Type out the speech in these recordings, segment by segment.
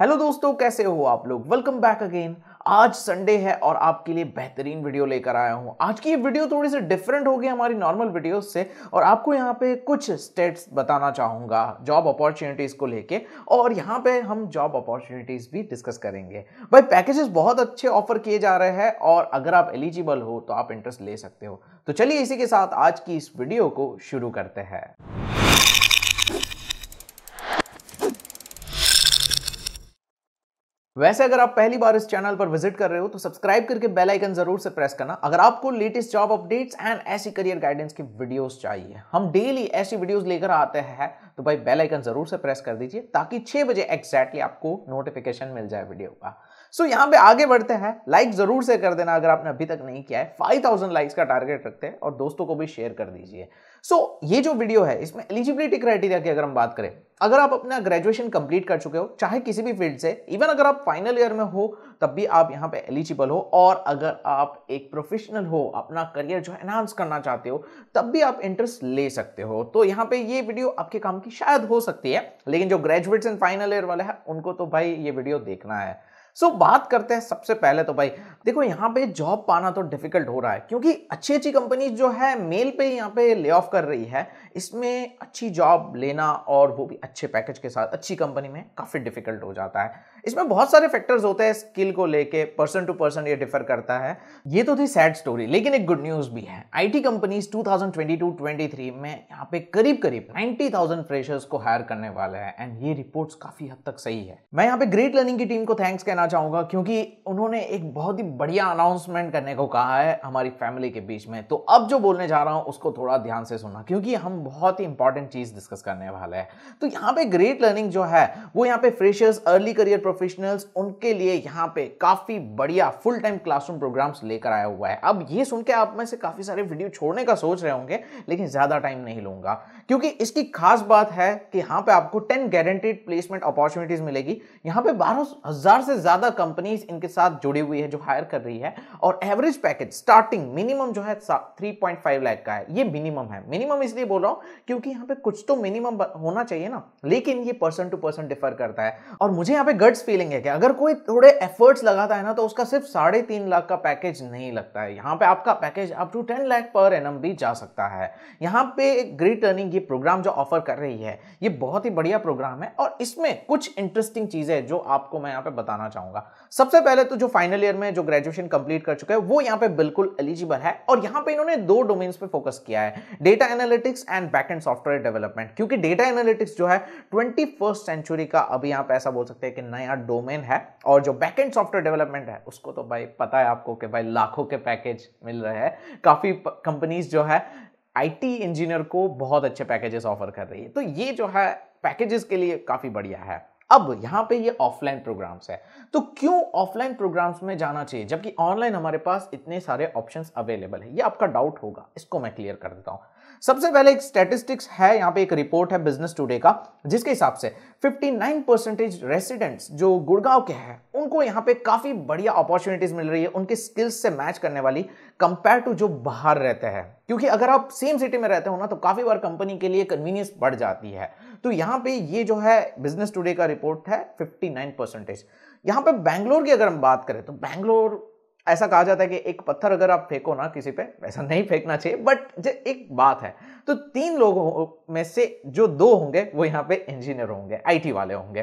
hello दोस्तों कैसे हो आप लोग वेलकम बैक अगेन आज संडे है और आपके लिए बेहतरीन वीडियो लेकर आया हूँ आज की ये वीडियो थोड़ी सी डिफरेंट होगी हमारी नॉर्मल वीडियो से और आपको यहाँ पे कुछ स्टेट्स बताना चाहूँगा जॉब अपॉर्चुनिटीज़ को लेके और यहाँ पे हम जॉब अपॉर्चुनिटीज़ भी डिस्कस करेंगे भाई पैकेजेस बहुत अच्छे ऑफर किए जा रहे हैं और अगर आप एलिजिबल हो तो आप इंटरेस्ट ले सकते हो तो चलिए इसी के साथ आज की इस वीडियो को शुरू करते हैं वैसे अगर आप पहली बार इस चैनल पर विजिट कर रहे हो तो सब्सक्राइब करके बेल आइकन जरूर से प्रेस करना अगर आपको लेटेस्ट जॉब अपडेट्स एंड ऐसी करियर गाइडेंस की वीडियोस चाहिए हम डेली ऐसी वीडियोस लेकर आते हैं तो भाई बेल आइकन जरूर से प्रेस कर दीजिए ताकि 6 बजे एक्जैक्टली आपको नोटिफिकेशन मिल जाए वीडियो का सो so, यहाँ पे आगे बढ़ते हैं लाइक जरूर से कर देना अगर आपने अभी तक नहीं किया है 5000 लाइक्स का टारगेट रखते हैं और दोस्तों को भी शेयर कर दीजिए सो so, ये जो वीडियो है इसमें एलिजिबिलिटी क्राइटेरिया की अगर हम बात करें अगर आप अपना ग्रेजुएशन कंप्लीट कर चुके हो चाहे किसी भी फील्ड से इवन अगर आप फाइनल ईयर में हो तब भी आप यहाँ पे एलिजिबल हो और अगर आप एक प्रोफेशनल हो अपना करियर जो एनहांस करना चाहते हो तब भी आप इंटरेस्ट ले सकते हो तो यहाँ पे ये वीडियो आपके काम की शायद हो सकती है लेकिन जो ग्रेजुएट्स एंड फाइनल ईयर वाले हैं उनको तो भाई ये वीडियो देखना है सो so, बात करते हैं सबसे पहले तो भाई देखो यहाँ पे जॉब पाना तो डिफिकल्ट हो रहा है क्योंकि अच्छी अच्छी कंपनीज जो है मेल पे यहाँ पे ले ऑफ कर रही है इसमें अच्छी जॉब लेना और वो भी अच्छे पैकेज के साथ अच्छी कंपनी में काफ़ी डिफिकल्ट हो जाता है इसमें बहुत सारे फैक्टर्स होते हैं स्किल को लेके पर्सन टू पर्सन ये डिफर करता है ये तो थी सैड स्टोरी लेकिन एक गुड न्यूज़ भी है आईटी कंपनीज 2022-23 में यहाँ पे करीब करीब 90,000 फ्रेशर्स को हायर करने वाले हैं एंड ये रिपोर्ट्स काफ़ी हद तक सही है मैं यहाँ पे ग्रेट लर्निंग की टीम को थैंक्स कहना चाहूँगा क्योंकि उन्होंने एक बहुत ही बढ़िया अनाउंसमेंट करने को कहा है हमारी फैमिली के बीच में तो अब जो बोलने जा रहा हूँ उसको थोड़ा ध्यान से सुनना क्योंकि हम बहुत ही इंपॉर्टेंट चीज़ डिस्कस करने वाले हैं तो यहाँ पे ग्रेट लर्निंग जो है वो यहाँ पे फ्रेशर्स अर्ली करियर प्रोफेशनल्स उनके लिए यहाँ पे काफ़ी बढ़िया फुल टाइम क्लासरूम प्रोग्राम्स लेकर आया हुआ है अब ये सुन के आप में से काफ़ी सारे वीडियो छोड़ने का सोच रहे होंगे लेकिन ज़्यादा टाइम नहीं लूंगा क्योंकि इसकी खास बात है कि यहाँ पे आपको 10 गारंटेड प्लेसमेंट अपॉर्चुनिटीज मिलेगी यहाँ पे बारह हजार से ज्यादा कंपनीज इनके साथ जुड़ी हुई है जो हायर कर रही है और एवरेज पैकेज स्टार्टिंग मिनिमम जो है 3.5 लाख का है ये मिनिमम है मिनिमम इसलिए बोल रहा हूँ क्योंकि यहाँ पे कुछ तो मिनिमम होना चाहिए ना लेकिन ये पर्सन टू पर्सन डिफर करता है और मुझे यहाँ पे गट्स फीलिंग है कि अगर कोई थोड़े एफर्ट्स लगाता है ना तो उसका सिर्फ साढ़े तीन लाख का पैकेज नहीं लगता है यहाँ पे आपका package up to ten lakh per annum भी जा सकता है यहाँ पे ग्रेट अर्निंग ये प्रोग्राम जो ऑफर कर रही है ये बहुत ही बढ़िया प्रोग्राम है और इसमें कुछ इंटरेस्टिंग चीज़ें जो आपको मैं यहाँ पे बताना चाहूँगा सबसे पहले तो जो फाइनल ईयर में जो ग्रेजुएशन कंप्लीट कर चुके हैं वो यहाँ पे बिल्कुल एलिजिबल है और यहाँ पे इन्होंने दो डोमेन्स पे फोकस किया है data analytics and back end software development क्योंकि डेटा एनालिटिक्स जो है ट्वेंटी सेंचुरी का अभी आप ऐसा बोल सकते हैं कि नया डोमेन है और जो बैक एंड सॉफ्टवेयर डेवलपमेंट है उसको तो भाई पता है आपको कि भाई लाखों के पैकेज मिल रहे हैं काफ़ी कंपनीज जो है आईटी इंजीनियर को बहुत अच्छे पैकेजेस ऑफर कर रही है तो ये जो है पैकेजेस के लिए काफ़ी बढ़िया है अब यहाँ पे ये ऑफलाइन प्रोग्राम्स है तो क्यों ऑफलाइन प्रोग्राम्स में जाना चाहिए जबकि ऑनलाइन हमारे पास इतने सारे ऑप्शंस अवेलेबल है ये आपका डाउट होगा इसको मैं क्लियर कर देता हूँ सबसे पहले एक स्टेटिस्टिक्स है यहाँ पे एक रिपोर्ट है बिजनेस टूडे का जिसके हिसाब से 59 परसेंटेज रेसिडेंट्स जो गुड़गांव के हैं उनको यहाँ पे काफ़ी बढ़िया अपॉर्चुनिटीज़ मिल रही है उनके स्किल्स से मैच करने वाली कंपेयर टू जो बाहर रहते हैं क्योंकि अगर आप सेम सिटी में रहते हो ना तो काफ़ी बार कंपनी के लिए कन्वीनियंस बढ़ जाती है तो यहाँ पे ये जो है बिजनेस टूडे का रिपोर्ट है फिफ्टी परसेंटेज यहाँ पे बैंगलोर की अगर हम बात करें तो बैंगलोर ऐसा कहा जाता है कि एक पत्थर अगर आप फेंको ना किसी पे वैसा नहीं फेंकना चाहिए बट एक बात है तो तीन लोगों में से जो दो होंगे वो यहाँ पे इंजीनियर होंगे आईटी वाले होंगे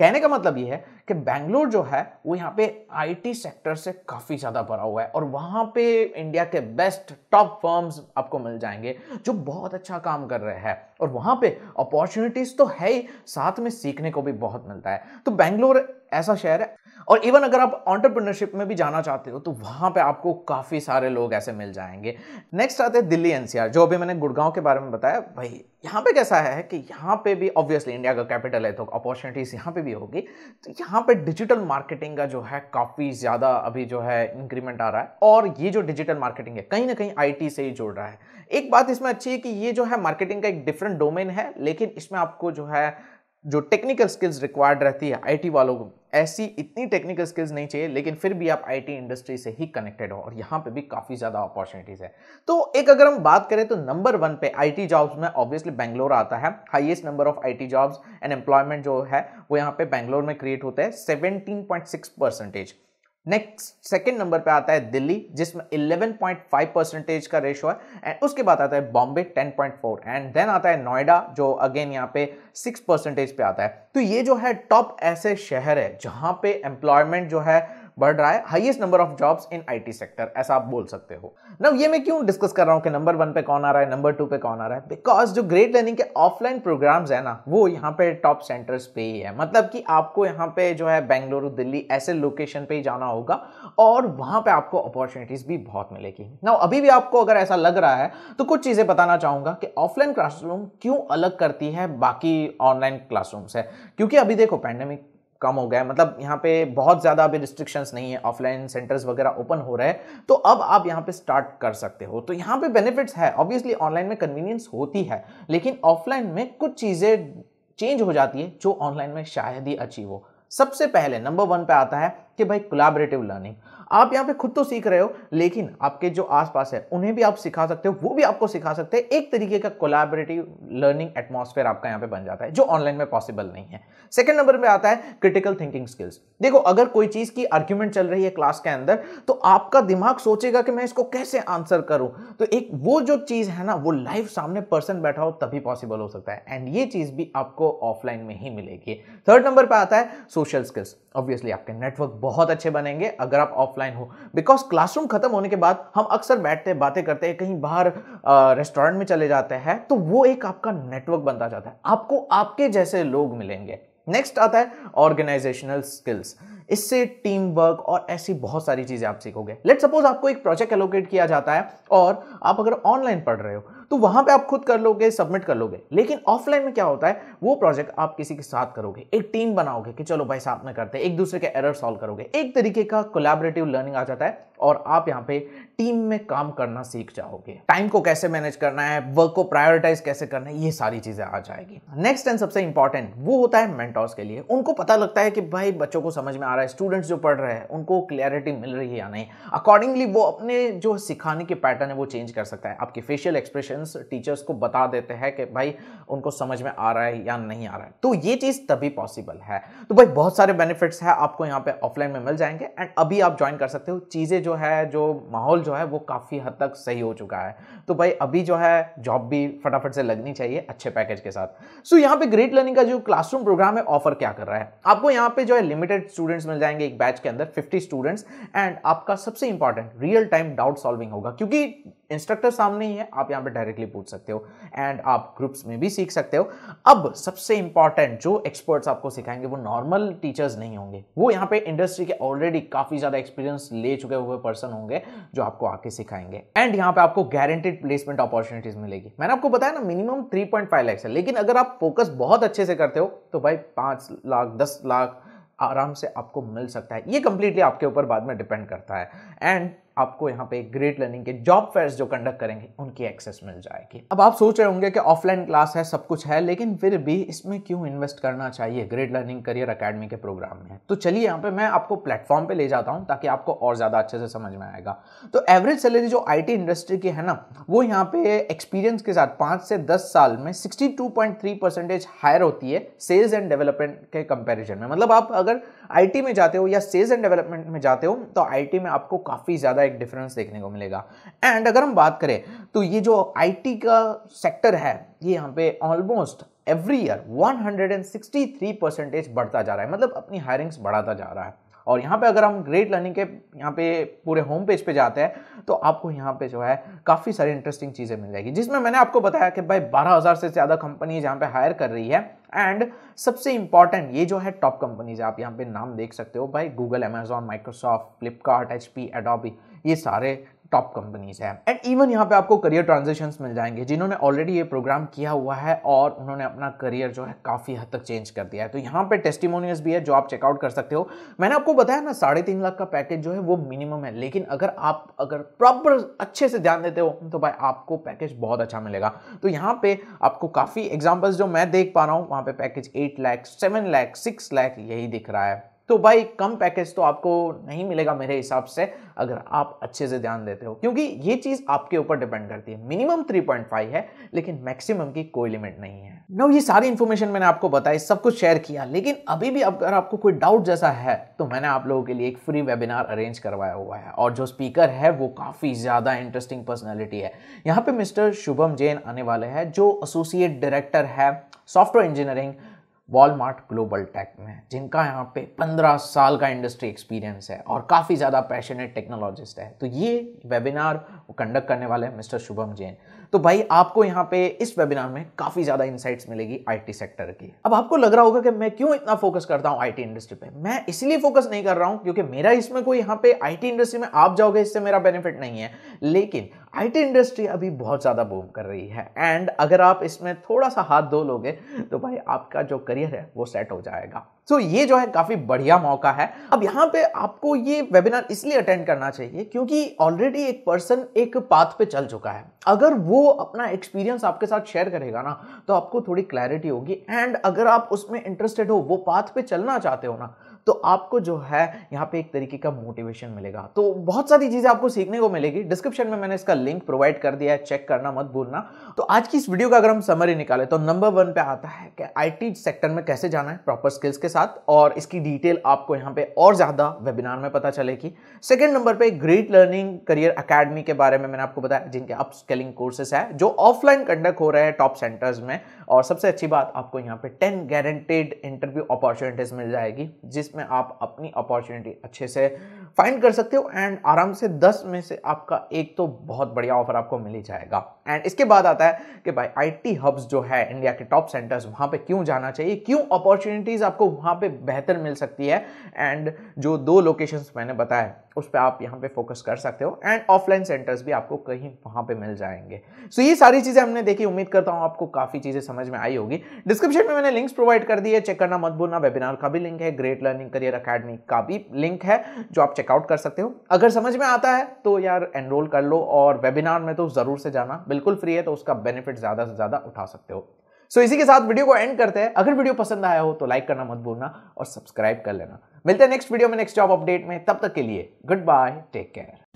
कहने का मतलब ये है कि बैंगलोर जो है वो यहाँ पे आईटी सेक्टर से काफ़ी ज़्यादा भरा हुआ है और वहाँ पे इंडिया के बेस्ट टॉप फर्म्स आपको मिल जाएंगे जो बहुत अच्छा काम कर रहे हैं और वहाँ पे अपॉर्चुनिटीज़ तो है ही साथ में सीखने को भी बहुत मिलता है तो बैंगलोर ऐसा शहर है और इवन अगर आप ऑन्टरप्रिनरशिप में भी जाना चाहते हो तो वहाँ पे आपको काफ़ी सारे लोग ऐसे मिल जाएंगे नेक्स्ट आते हैं दिल्ली एनसीआर जो अभी मैंने गुड़गांव के बारे में बताया भाई यहाँ पे कैसा है कि यहाँ पे भी ऑब्वियसली इंडिया का कैपिटल है तो अपॉर्चुनिटीज़ यहाँ पे भी होगी तो यहाँ पे डिजिटल मार्केटिंग का जो है काफ़ी ज़्यादा अभी जो है इंक्रीमेंट आ रहा है और ये जो डिजिटल मार्केटिंग है कहीं ना कहीं आई से ही जुड़ रहा है एक बात इसमें अच्छी है कि ये जो है मार्केटिंग का एक डिफरेंट डोमेन है लेकिन इसमें आपको जो है जो टेक्निकल स्किल्स रिक्वायर्ड रहती है आईटी वालों को ऐसी इतनी टेक्निकल स्किल्स नहीं चाहिए लेकिन फिर भी आप आईटी इंडस्ट्री से ही कनेक्टेड हो और यहाँ पे भी काफ़ी ज़्यादा अपॉर्चुनिटीज़ है तो एक अगर हम बात करें तो नंबर वन पे आईटी जॉब्स में ऑब्वियसली बैंगलोर आता है highest number of I jobs and employment जो है वो यहाँ पे बैंगलोर में क्रिएट होता है seventeen point six percentage next second number पे आता है दिल्ली जिसमें 11.5 परसेंटेज का रेशो है एंड उसके बाद आता है बॉम्बे 10.4 एंड देन आता है नोएडा जो अगेन यहाँ पे 6 परसेंटेज पे आता है तो ये जो है टॉप ऐसे शहर है जहाँ पे एम्प्लॉयमेंट जो है बढ़ रहा है highest number of jobs in IT sector ऐसा आप बोल सकते हो नाउ ये मैं क्यों डिस्कस कर रहा हूँ कि नंबर वन पे कौन आ रहा है नंबर टू पे कौन आ रहा है बिकॉज जो ग्रेट लर्निंग के ऑफलाइन प्रोग्राम्स है ना वो यहाँ पे टॉप सेंटर्स पे ही है मतलब कि आपको यहाँ पे जो है बेंगलुरु दिल्ली ऐसे लोकेशन पे ही जाना होगा और वहाँ पे आपको अपॉर्चुनिटीज भी बहुत मिलेगी ना अभी भी आपको अगर ऐसा लग रहा है तो कुछ चीज़ें बताना चाहूँगा कि ऑफलाइन क्लासरूम क्यों अलग करती है बाकी ऑनलाइन क्लासरूम से क्योंकि अभी देखो पैंडेमिक कम हो गया है मतलब यहाँ पे बहुत ज़्यादा अभी रिस्ट्रिक्शंस नहीं है ऑफलाइन सेंटर्स वगैरह ओपन हो रहे हैं तो अब आप यहाँ पे स्टार्ट कर सकते हो तो यहाँ पे बेनिफिट्स है ऑब्वियसली ऑनलाइन में कन्वीनियंस होती है लेकिन ऑफलाइन में कुछ चीज़ें चेंज हो जाती है जो ऑनलाइन में शायद ही अचीव हो सबसे पहले नंबर वन पे आता है कि भाई कोलाबरेटिव लर्निंग आप यहाँ पे खुद तो सीख रहे हो लेकिन आपके जो आसपास है उन्हें भी आप सिखा सकते हो वो भी आपको सिखा सकते हैं एक तरीके का कोलाबरेटिव लर्निंग एटमॉस्फेयर आपका यहाँ पे बन जाता है जो ऑनलाइन में पॉसिबल नहीं है सेकंड नंबर में आता है क्रिटिकल थिंकिंग स्किल्स देखो अगर कोई चीज़ की आर्ग्यूमेंट चल रही है क्लास के अंदर तो आपका दिमाग सोचेगा कि मैं इसको कैसे आंसर करूँ तो एक वो जो चीज़ है ना वो लाइव सामने पर्सन बैठा हो तभी पॉसिबल हो सकता है एंड ये चीज़ भी आपको ऑफलाइन में ही मिलेगी थर्ड नंबर पर आता है सोशल स्किल्स ऑब्वियसली आपके नेटवर्क बहुत बहुत अच्छे बनेंगे अगर आप ऑफलाइन हो बिकॉज क्लासरूम खत्म होने के बाद हम अक्सर बैठते हैं बातें करते हैं कहीं बाहर रेस्टोरेंट में चले जाते हैं तो वो एक आपका नेटवर्क बनता जाता है आपको आपके जैसे लोग मिलेंगे नेक्स्ट आता है ऑर्गेनाइजेशनल स्किल्स इससे टीम वर्क और ऐसी बहुत सारी चीज़ें आप सीखोगे लेट सपोज आपको एक प्रोजेक्ट एलोकेट किया जाता है और आप अगर ऑनलाइन पढ़ रहे हो तो वहाँ पे आप खुद कर लोगे सबमिट कर लोगे लेकिन ऑफलाइन में क्या होता है वो प्रोजेक्ट आप किसी के साथ करोगे एक टीम बनाओगे कि चलो भाई साथ में करते हैं एक दूसरे के एरर सॉल्व करोगे एक तरीके का कोलैबोरेटिव लर्निंग आ जाता है और आप यहाँ पे टीम में काम करना सीख जाओगे टाइम को कैसे मैनेज करना है वर्क को प्रायोरिटाइज कैसे करना है ये सारी चीज़ें आ जाएगी नेक्स्ट एंड सबसे इंपॉर्टेंट वो होता है मेंटोर्स के लिए उनको पता लगता है कि भाई बच्चों को समझ में आ हमारा स्टूडेंट्स जो पढ़ रहे हैं उनको क्लैरिटी मिल रही है या नहीं अकॉर्डिंगली वो अपने जो सिखाने के पैटर्न है वो चेंज कर सकता है आपके फेशियल एक्सप्रेशन टीचर्स को बता देते हैं कि भाई उनको समझ में आ रहा है या नहीं आ रहा है तो ये चीज़ तभी पॉसिबल है तो भाई बहुत सारे बेनिफिट्स है आपको यहाँ पे ऑफलाइन में मिल जाएंगे एंड अभी आप ज्वाइन कर सकते हो चीज़ें जो है जो माहौल जो है वो काफ़ी हद तक सही हो चुका है तो भाई अभी जो है जॉब भी फटाफट से लगनी चाहिए अच्छे पैकेज के साथ सो so, यहाँ पे ग्रेट लर्निंग का जो क्लासरूम प्रोग्राम है ऑफर क्या कर रहा है आपको यहाँ पे जो है लिमिटेड स्टूडेंट्स मिल जाएंगे एक बैच के अंदर 50 स्टूडेंट्स एंड आपका सबसे important real time doubt solving होगा क्योंकि इंस्ट्रक्टर सामने ही है आप यहाँ पे डायरेक्टली पूछ सकते हो एंड आप ग्रुप्स में भी सीख सकते हो अब सबसे इंपॉर्टेंट जो एक्सपर्ट्स आपको सिखाएंगे वो नॉर्मल टीचर्स नहीं होंगे वो यहाँ पे इंडस्ट्री के ऑलरेडी काफ़ी ज़्यादा एक्सपीरियंस ले चुके हुए पर्सन होंगे जो आपको आके सिखाएंगे एंड यहाँ पे आपको गारंटेड प्लेसमेंट अपॉर्चुनिटीज मिलेगी मैंने आपको बताया ना मिनिमम थ्री पॉइंट है लेकिन अगर आप फोकस बहुत अच्छे से करते हो तो भाई पांच लाख दस लाख आराम से आपको मिल सकता है ये कम्प्लीटली आपके ऊपर बाद में डिपेंड करता है एंड आपको यहाँ पे ग्रेट लर्निंग के जॉब फेयर्स जो कंडक्ट करेंगे उनकी एक्सेस मिल जाएगी अब आप सोच रहे होंगे कि ऑफलाइन क्लास है सब कुछ है लेकिन फिर भी इसमें क्यों इन्वेस्ट करना चाहिए ग्रेट लर्निंग करियर अकेडमी के प्रोग्राम में तो चलिए यहाँ पे मैं आपको प्लेटफॉर्म पे ले जाता हूँ ताकि आपको और ज़्यादा अच्छे से समझ में आएगा तो एवरेज सैलरी जो आई इंडस्ट्री की है ना वो यहाँ पे एक्सपीरियंस के साथ पांच से दस साल में सिक्सटी हायर होती है सेल्स एंड डेवलपमेंट के कंपेरिजन में मतलब आप अगर आई में जाते हो या सेल्स एंड डेवलपमेंट में जाते हो तो आई में आपको काफ़ी ज़्यादा एक डिफरेंस देखने को मिलेगा एंड अगर हम बात करें तो ये जो आईटी का सेक्टर है ये यहाँ पे ऑलमोस्ट एवरी ईयर 163 परसेंटेज बढ़ता जा रहा है मतलब अपनी हायरिंग्स बढ़ाता जा रहा है और यहाँ पे अगर हम ग्रेट लर्निंग के यहाँ पे पूरे होम पेज पे जाते हैं तो आपको यहाँ पे जो है काफ़ी सारी इंटरेस्टिंग चीज़ें मिल जाएगी जिसमें मैंने आपको बताया कि भाई 12000 से ज़्यादा कंपनीज यहाँ पे हायर कर रही है एंड सबसे इंपॉर्टेंट ये जो है टॉप कंपनीज आप यहाँ पे नाम देख सकते हो भाई Google Amazon Microsoft Flipkart H P ये सारे टॉप कंपनीज हैं एंड इवन यहाँ पे आपको करियर ट्रांजेक्शन मिल जाएंगे जिन्होंने ऑलरेडी ये प्रोग्राम किया हुआ है और उन्होंने अपना करियर जो है काफ़ी हद तक चेंज कर दिया है तो यहाँ पे टेस्टिमोनियस भी है जो आप चेकआउट कर सकते हो मैंने आपको बताया ना साढ़े तीन लाख का पैकेज जो है वो मिनिमम है लेकिन अगर आप अगर प्रॉपर अच्छे से ध्यान देते हो तो भाई आपको पैकेज बहुत अच्छा मिलेगा तो यहाँ पर आपको काफ़ी एग्जाम्पल्स जो मैं देख पा रहा हूँ वहाँ पर package eight lakh seven lakh six lakh यही दिख रहा है तो भाई कम पैकेज तो आपको नहीं मिलेगा मेरे हिसाब से अगर आप अच्छे से ध्यान देते हो क्योंकि ये चीज़ आपके ऊपर डिपेंड करती है मिनिमम 3.5 है लेकिन मैक्सिमम की कोई लिमिट नहीं है नो ये सारी इन्फॉर्मेशन मैंने आपको बताई सब कुछ शेयर किया लेकिन अभी भी अगर आपको कोई डाउट जैसा है तो मैंने आप लोगों के लिए एक फ्री वेबिनार अरेंज करवाया हुआ है और जो स्पीकर है वो काफ़ी ज़्यादा इंटरेस्टिंग पर्सनैलिटी है यहाँ पे मिस्टर शुभम जैन आने वाले हैं जो एसोसिएट डायरेक्टर है software engineering Walmart global tech में जिनका यहाँ पे 15 साल का इंडस्ट्री एक्सपीरियंस है और काफ़ी ज़्यादा पैशनेट टेक्नोलॉजिस्ट है तो ये वेबिनार कंडक्ट करने वाले हैं मिस्टर शुभम जैन तो भाई आपको यहाँ पे इस वेबिनार में काफ़ी ज़्यादा इंसाइट्स मिलेगी आईटी सेक्टर की अब आपको लग रहा होगा कि मैं क्यों इतना फोकस करता हूँ आईटी इंडस्ट्री पे मैं इसलिए फोकस नहीं कर रहा हूँ क्योंकि मेरा इसमें कोई यहाँ पे आईटी इंडस्ट्री में आप जाओगे इससे मेरा बेनिफिट नहीं है लेकिन आईटी इंडस्ट्री अभी बहुत ज़्यादा बूम कर रही है एंड अगर आप इसमें थोड़ा सा हाथ धो लोगे तो भाई आपका जो करियर है वो सेट हो जाएगा सो so, ये जो है काफ़ी बढ़िया मौका है अब यहाँ पे आपको ये वेबिनार इसलिए अटेंड करना चाहिए क्योंकि ऑलरेडी एक पर्सन एक पाथ पे चल चुका है अगर वो अपना एक्सपीरियंस आपके साथ शेयर करेगा ना तो आपको थोड़ी क्लैरिटी होगी एंड अगर आप उसमें इंटरेस्टेड हो वो पाथ पे चलना चाहते हो ना तो आपको जो है यहाँ पे एक तरीके का मोटिवेशन मिलेगा तो बहुत सारी चीज़ें आपको सीखने को मिलेगी डिस्क्रिप्शन में मैंने इसका लिंक प्रोवाइड कर दिया है चेक करना मत भूलना तो आज की इस वीडियो का अगर हम समरी निकाले तो नंबर वन पे आता है कि आईटी सेक्टर में कैसे जाना है प्रॉपर स्किल्स के साथ और इसकी डिटेल आपको यहाँ पे और ज़्यादा वेबिनार में पता चलेगी सेकेंड नंबर पर ग्रेट लर्निंग करियर अकेडमी के बारे में मैंने आपको बताया जिनके अप स्केलिंग कोर्सेस है जो ऑफलाइन कंडक्ट हो रहे हैं टॉप सेंटर्स में और सबसे अच्छी बात आपको यहाँ पे टेन गारंटेड इंटरव्यू अपॉर्चुनिटीज मिल जाएगी जिस जिसमें आप अपनी अपॉर्चुनिटी अच्छे से फाइंड कर सकते हो एंड आराम से दस में से आपका एक तो बहुत बढ़िया ऑफर आपको मिल ही जाएगा एंड इसके बाद आता है कि भाई आईटी हब्स जो है इंडिया के टॉप सेंटर्स वहां पे क्यों जाना चाहिए क्यों अपॉर्चुनिटीज़ आपको वहां पे बेहतर मिल सकती है एंड जो दो लोकेशंस मैंने बताया उस पर आप यहाँ पे फोकस कर सकते हो एंड ऑफलाइन सेंटर्स भी आपको कहीं वहाँ पे मिल जाएंगे सो so, ये सारी चीज़ें हमने देखी उम्मीद करता हूँ आपको काफ़ी चीज़ें समझ में आई होगी डिस्क्रिप्शन में मैंने लिंक्स प्रोवाइड कर दी है चेक करना मत भूलना वेबिनार का भी लिंक है ग्रेट लर्निंग करियर अकेडमी का भी लिंक है जो आप चेकआउट कर सकते हो अगर समझ में आता है तो यार एनरोल कर लो और वेबिनार में तो ज़रूर से जाना बिल्कुल फ्री है तो उसका बेनिफिट ज़्यादा से ज़्यादा उठा सकते हो सो so, इसी के साथ वीडियो को एंड करते हैं अगर वीडियो पसंद आया हो तो लाइक करना मत भूलना और सब्सक्राइब कर लेना मिलते हैं नेक्स्ट वीडियो में नेक्स्ट जॉब अपडेट में तब तक के लिए गुड बाय टेक केयर